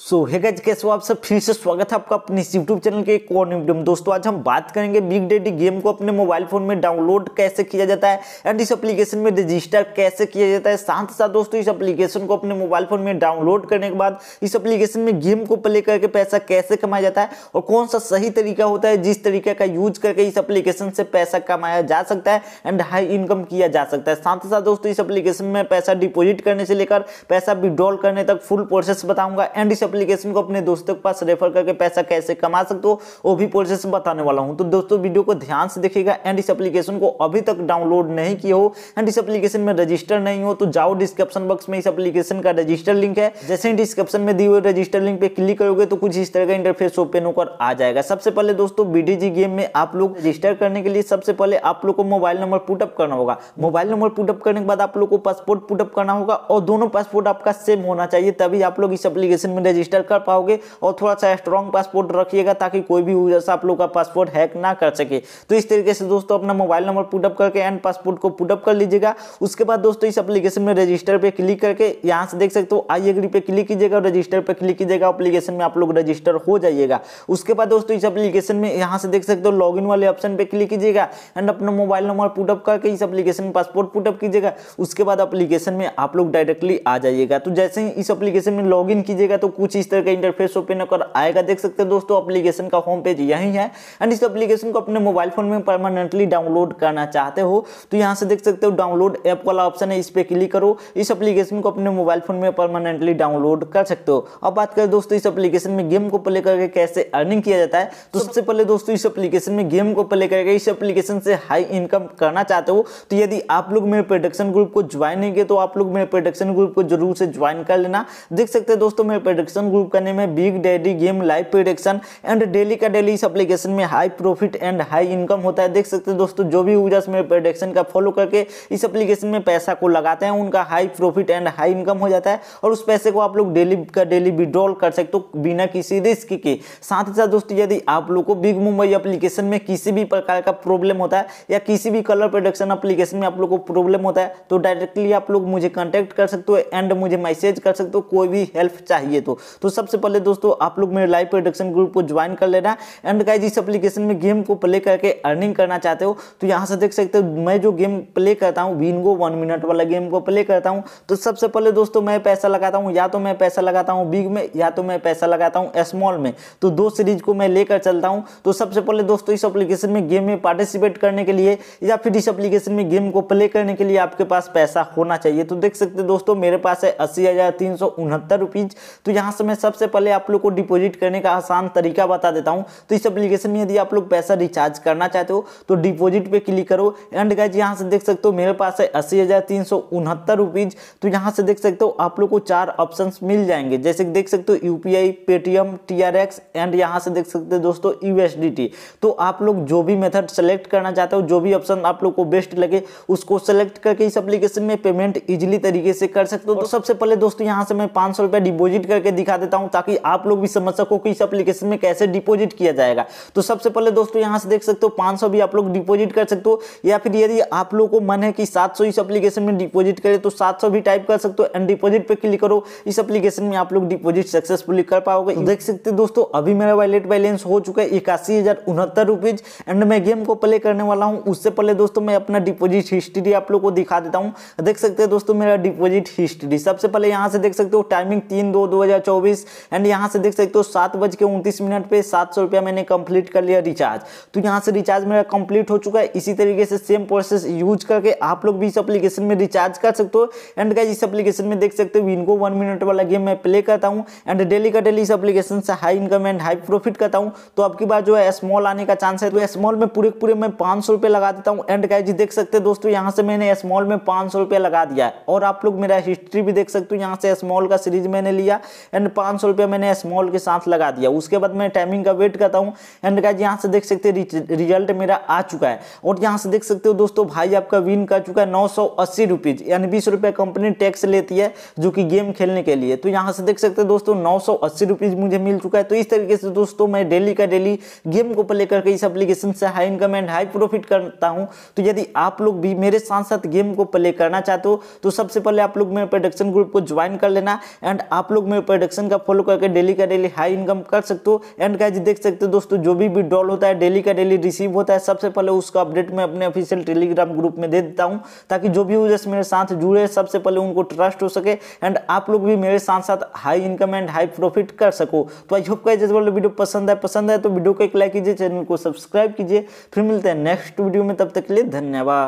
सो हेगज कैसे हो आप सब फिर से स्वागत है आपका अपने इस यूट्यूब चैनल के एक और वीडियो में दोस्तों आज हम बात करेंगे बिग डेडी गेम को अपने मोबाइल फोन में डाउनलोड कैसे किया जाता है एंड इस एप्लीकेशन में रजिस्टर कैसे किया जाता है साथ साथ दोस्तों इस एप्लीकेशन को अपने मोबाइल फोन में डाउनलोड करने के बाद इस एप्लीकेशन में गेम को प्ले करके पैसा कैसे कमाया जाता है और कौन सा सही तरीका होता है जिस तरीके का यूज करके इस एप्लीकेशन से पैसा कमाया जा सकता है एंड हाई इनकम किया जा सकता है साथ साथ दोस्तों इस एप्लीकेशन में पैसा डिपोजिट करने से लेकर पैसा विड्रॉल करने तक फुल प्रोसेस बताऊंगा एंड इस एप्लीकेशन को अपने दोस्तों के पास रेफर करके पैसा कैसे कमा सकते हो वो भी प्रोसेस बताने वाला हूँ तो दोस्तों वीडियो को ध्यान से देखिएगा एंड इस एप्लीकेशन को अभी तक डाउनलोड नहीं किया हो एंड इस एप्लीकेशन में रजिस्टर नहीं हो तो जाओ डिस्क्रिप्शन बॉक्स में इस एप्लीकेशन का रजिस्टर लिंक है जैसे ही डिस्क्रिप्शन में दी हुई रजिस्टर लिंक पे क्लिक करोगे तो कुछ इस तरह का इंटरफेस ओपन होकर आ जाएगा सबसे पहले दोस्तों बीडीजी गेम में आप लोग रजिस्टर करने के लिए सबसे पहले आप लोग को मोबाइल नंबर पुटअप करना होगा मोबाइल नंबर पुटअप करने के बाद आप लोग को पासपोर्ट पुटअप करना होगा और दोनों पासपोर्ट आपका सेम होना चाहिए तभी आप लोग इस एप्लीकेशन में रजिस्टर कर पाओगे और थोड़ा सा स्ट्रॉन्ग पासपोर्ट रखिएगा ताकि कोई भी यूजर्स आप लोग का पासपोर्ट हैक ना कर सके तो इस तरीके से दोस्तों अपना मोबाइल नंबर पुटअप करके एंड पासपोर्ट को पुटअप कर लीजिएगा उसके बाद दोस्तों इस अपलीकेशन में रजिस्टर पर क्लिक करके यहाँ से देख सकते हो आई एग्री पे क्लिक कीजिएगा रजिस्टर पर क्लिक कीजिएगा एप्लीकेशन में आप लोग रजिस्टर हो जाइएगा उसके बाद दोस्तों इस अपलीकेशन में यहाँ से देख सकते हो लॉग वाले ऑप्शन पर क्लिक कीजिएगा एंड अपना मोबाइल नंबर पुटअप करके इस एप्लीकेशन में पासपोर्ट पुटअप कीजिएगा उसके बाद अपलीकेशन में आप लोग डायरेक्टली आ जाइएगा तो जैसे ही इस अपलीकेशन में लॉग कीजिएगा तो कुछ कुछ इस तरह का इंटरफेस ओपन होकर आएगा देख सकते हैं दोस्तों अप्लीकेशन का होम पेज यही है एंड इस अप्लीकेशन को अपने मोबाइल फोन में परमानेंटली डाउनलोड करना चाहते हो तो यहाँ से देख सकते हो डाउनलोड ऐप वाला ऑप्शन है इस पर क्लिक करो इस अप्लीकेशन को अपने मोबाइल फोन में परमानेंटली डाउनलोड कर सकते हो अब बात करें दोस्तों इस अप्लीकेशन में गेम को प्ले करके कैसे अर्निंग किया जाता है तो सबसे पहले दोस्तों इस अप्लीकेशन में गेम को प्ले करके इस अप्लीकेशन से हाई इनकम करना चाहते हो तो यदि आप लोग मेरे प्रोडक्शन ग्रुप को ज्वाइन नहीं किए तो आप लोग मेरे प्रोडक्शन ग्रुप को जरूर से ज्वाइन कर लेना देख सकते हैं दोस्तों मेरे प्रोडक्शन एप्लीकेशन ग्रुप का नेम है big daddy game live production and daily का डेली इस एप्लीकेशन में high profit and high income होता है देख सकते हैं दोस्तों जो भी यूजर्स मेरे प्रोडक्शन का फॉलो करके इस एप्लीकेशन में पैसा को लगाते हैं उनका high profit and high income हो जाता है और उस पैसे को आप लोग डेली का डेली विड्रॉल कर सकते हो बिना किसी रिस्क के साथ ही साथ दोस्तों यदि आप लोग को बिग मुंबई अप्लीकेशन में किसी भी प्रकार का प्रॉब्लम होता है या किसी भी कलर प्रोडक्शन अप्लीकेशन में आप लोग को प्रॉब्लम होता है तो डायरेक्टली आप लोग मुझे कॉन्टैक्ट कर सकते हो एंड मुझे मैसेज कर सकते हो कोई भी हेल्प चाहिए तो तो सबसे पहले दोस्तों आप लोग मेरे लाइव प्रोडक्शन ग्रुप को ज्वाइन कर लेना एंड गाइज इस एप्लीकेशन में गेम को प्ले करके अर्निंग करना चाहते हो तो यहाँ से देख सकते हो मैं जो गेम प्ले करता हूँ विनगो वन मिनट वाला गेम को प्ले करता हूँ तो सबसे पहले दोस्तों मैं पैसा लगाता हूँ या तो मैं पैसा लगाता हूँ बिग में या तो मैं पैसा लगाता हूँ स्मॉल में तो दो सीरीज को मैं लेकर चलता हूँ तो सबसे पहले दोस्तों इस एप्लीकेशन में गेम में पार्टिसिपेट करने के लिए या फिर इस एप्लीकेशन में गेम को प्ले करने के लिए आपके पास पैसा होना चाहिए तो देख सकते दोस्तों मेरे पास है अस्सी हज़ार तीन सौ उनहत्तर रुपीज़ तो यहाँ यहाँ से मैं सबसे पहले आप लोग को डिपॉजिट करने का आसान तरीका बता देता हूँ तो इस एप्लीकेशन में यदि आप लोग पैसा रिचार्ज करना चाहते हो तो डिपॉजिट पे क्लिक करो एंड गाइज यहाँ से देख सकते हो मेरे पास है अस्सी हज़ार तीन सौ उनहत्तर रुपीज़ तो यहाँ से देख सकते हो आप लोग को चार ऑप्शन मिल जाएंगे जैसे कि देख सकते हो U P I Paytm T R X and यहाँ से देख सकते हो दोस्तों यू एस डी टी तो आप लोग जो भी मेथड सेलेक्ट करना चाहते हो जो भी ऑप्शन आप लोग को बेस्ट लगे उसको सेलेक्ट करके इस एप्लीकेशन में पेमेंट इजिली तरीके से कर सकते हो तो सबसे पहले दोस्तों यहाँ से मैं पाँच सौ डिपॉजिट करके दिखा देता हूँ ताकि आप लोग भी समझ सको कि इस एप्लीकेशन में कैसे डिपोजिट किया जाएगा तो सबसे पहले दोस्तों यहाँ से देख सकते हो पाँच भी आप लोग डिपोजिट कर सकते हो या फिर यदि आप लोग को मन है कि सात इस एप्लीकेशन में डिपोजिट करे तो सात भी टाइप कर सकते हो एंड डिपोजिट पर क्लिक करो इस एप्लीकेशन में आप लोग डिपोजिट सक्सेसफुली कर पाओगे तो देख सकते दोस्तों अभी मेरा वैलेट बैलेंस हो चुका है इक्यासी एंड मैं गेम को प्ले करने वाला हूँ उससे पहले दोस्तों मैं अपना डिपोजिट हिस्ट्री आप लोग को दिखा देता हूँ देख सकते हैं दोस्तों मेरा डिपोजिट हिस्ट्री सबसे पहले यहाँ से देख सकते हो टाइमिंग तीन दो दो हजार चौबीस एंड यहाँ से देख सकते हो सात बज के उनतीस मिनट पर सात सौ रुपया मैंने कंप्लीट कर लिया रिचार्ज तो यहाँ से रिचार्ज मेरा कंप्लीट हो चुका है इसी तरीके से सेम प्रोसेस यूज करके आप लोग भी इस एप्लीकेशन में रिचार्ज कर सकते हो एंड गाइज इस एप्लीकेशन में देख सकते हो इनको वन मिनट वाला गेम मैं प्ले करता हूँ एंड डेली का डेली इस एप्लीकेशन से high income and high profit करता हूँ तो आपकी बार जो है स्मॉल आने का चांस है तो स्मॉल में पूरे पूरे मैं पाँच सौ रुपये लगा देता हूँ एंड गाइज देख सकते हैं दोस्तों यहाँ से मैंने स्मॉल में पाँच सौ रुपये लगा दिया और आप लोग मेरा हिस्ट्री भी देख सकते हो यहाँ से स्मॉल का सीरीज मैंने लिया एंड पाँच सौ रुपया मैंने स्मॉल के साथ लगा दिया उसके बाद मैं टाइमिंग का वेट करता हूँ एंड गाइज यहाँ से देख सकते रिजल्ट मेरा आ चुका है और यहाँ से देख सकते हो दोस्तों भाई आपका विन कर चुका है नौ सौ अस्सी रुपीज यानी बीस रुपया कंपनी टैक्स लेती है जो कि गेम खेलने के लिए तो यहाँ से देख सकते हो दोस्तों नौ सौ अस्सी रुपीज मुझे मिल चुका है तो इस तरीके से दोस्तों मैं डेली का डेली गेम को प्ले करके इस एप्लीकेशन से high income and high profit करता हूँ तो यदि आप लोग भी मेरे साथ साथ गेम को प्ले करना चाहते हो तो सबसे पहले आप लोग मेरे प्रोडक्शन ग्रुप को ज्वाइन कर लेना एंड आप लोग मेरे ट्रांजेक्शन का फॉलो करके डेली का डेली हाई इनकम कर सकते हो एंड गाइज देख सकते हो दोस्तों जो भी विड्रॉल होता है डेली का डेली रिसीव होता है सबसे पहले उसका अपडेट मैं अपने ऑफिशियल टेलीग्राम ग्रुप में दे देता हूँ ताकि जो भी यूजर्स मेरे साथ जुड़े सबसे पहले उनको ट्रस्ट हो सके एंड आप लोग भी मेरे साथ साथ high income and high profit कर सको तो आई होप गाइज वाले वीडियो पसंद है पसंद है तो वीडियो को एक लाइक कीजिए चैनल को सब्सक्राइब कीजिए फिर मिलते हैं नेक्स्ट वीडियो में तब तक के लिए धन्यवाद